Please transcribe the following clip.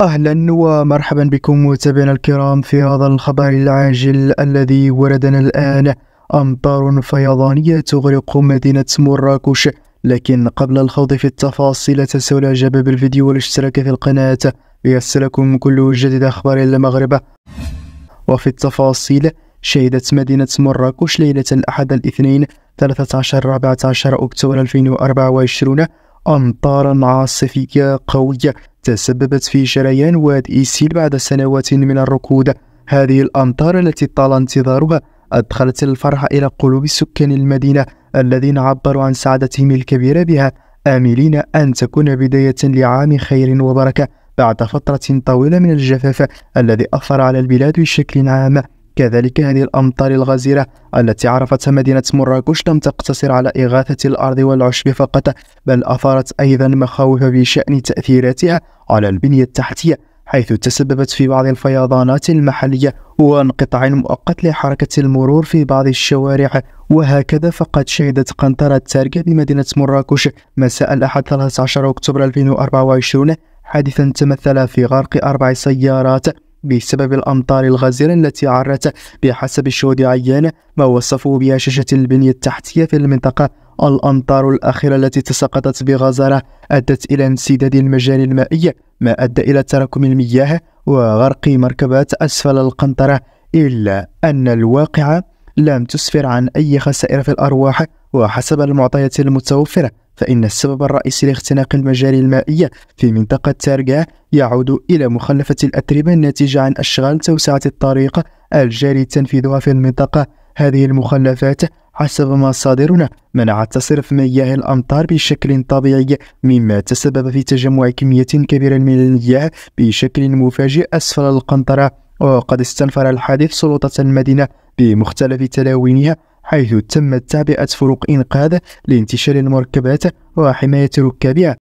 اهلا ومرحبا بكم متابعينا الكرام في هذا الخبر العاجل الذي وردنا الان امطار فيضانيه تغرق مدينه مراكش لكن قبل الخوض في التفاصيل تساؤل الاعجاب بالفيديو والاشتراك في القناه ليصلكم كل جديد اخبار المغرب وفي التفاصيل شهدت مدينة مراكش ليلة الأحد الاثنين 13 14 أكتوبر 2024 أمطارا عاصفية قوية تسببت في جريان واد إيسيل بعد سنوات من الركود هذه الأمطار التي طال انتظارها أدخلت الفرح إلى قلوب سكان المدينة الذين عبروا عن سعادتهم الكبيرة بها آملين أن تكون بداية لعام خير وبركة بعد فترة طويلة من الجفاف الذي أثر على البلاد بشكل عام كذلك هذه الأمطار الغزيرة التي عرفتها مدينة مراكش لم تقتصر على إغاثة الأرض والعشب فقط بل أثارت أيضا مخاوف بشأن تأثيراتها على البنية التحتية حيث تسببت في بعض الفيضانات المحلية وانقطاع مؤقت لحركة المرور في بعض الشوارع وهكذا فقد شهدت قنطرة تاركة بمدينة مراكش مساء الأحد 13 أكتوبر 2024 حادثا تمثل في غرق أربع سيارات بسبب الأمطار الغزيرة التي عرت بحسب الشهود عيان ما بها بهشاشة البنية التحتية في المنطقة الأمطار الأخيرة التي تساقطت بغزارة أدت إلى انسداد المجاري المائية ما أدى إلى تراكم المياه وغرق مركبات أسفل القنطرة إلا أن الواقعة لم تسفر عن أي خسائر في الأرواح وحسب المعطيات المتوفرة فإن السبب الرئيسي لاختناق المجاري المائية في منطقة تارقاع يعود إلى مخلفة الأتربة الناتجة عن أشغال توسعة الطريق الجاري تنفيذها في المنطقة هذه المخلفات حسب مصادرنا منعت تصرف مياه الأمطار بشكل طبيعي مما تسبب في تجمع كمية كبيرة من المياه بشكل مفاجئ أسفل القنطرة وقد استنفر الحادث سلطة المدينة بمختلف تلاوينها حيث تمت تعبئة فروق إنقاذ لانتشار المركبات وحماية ركابها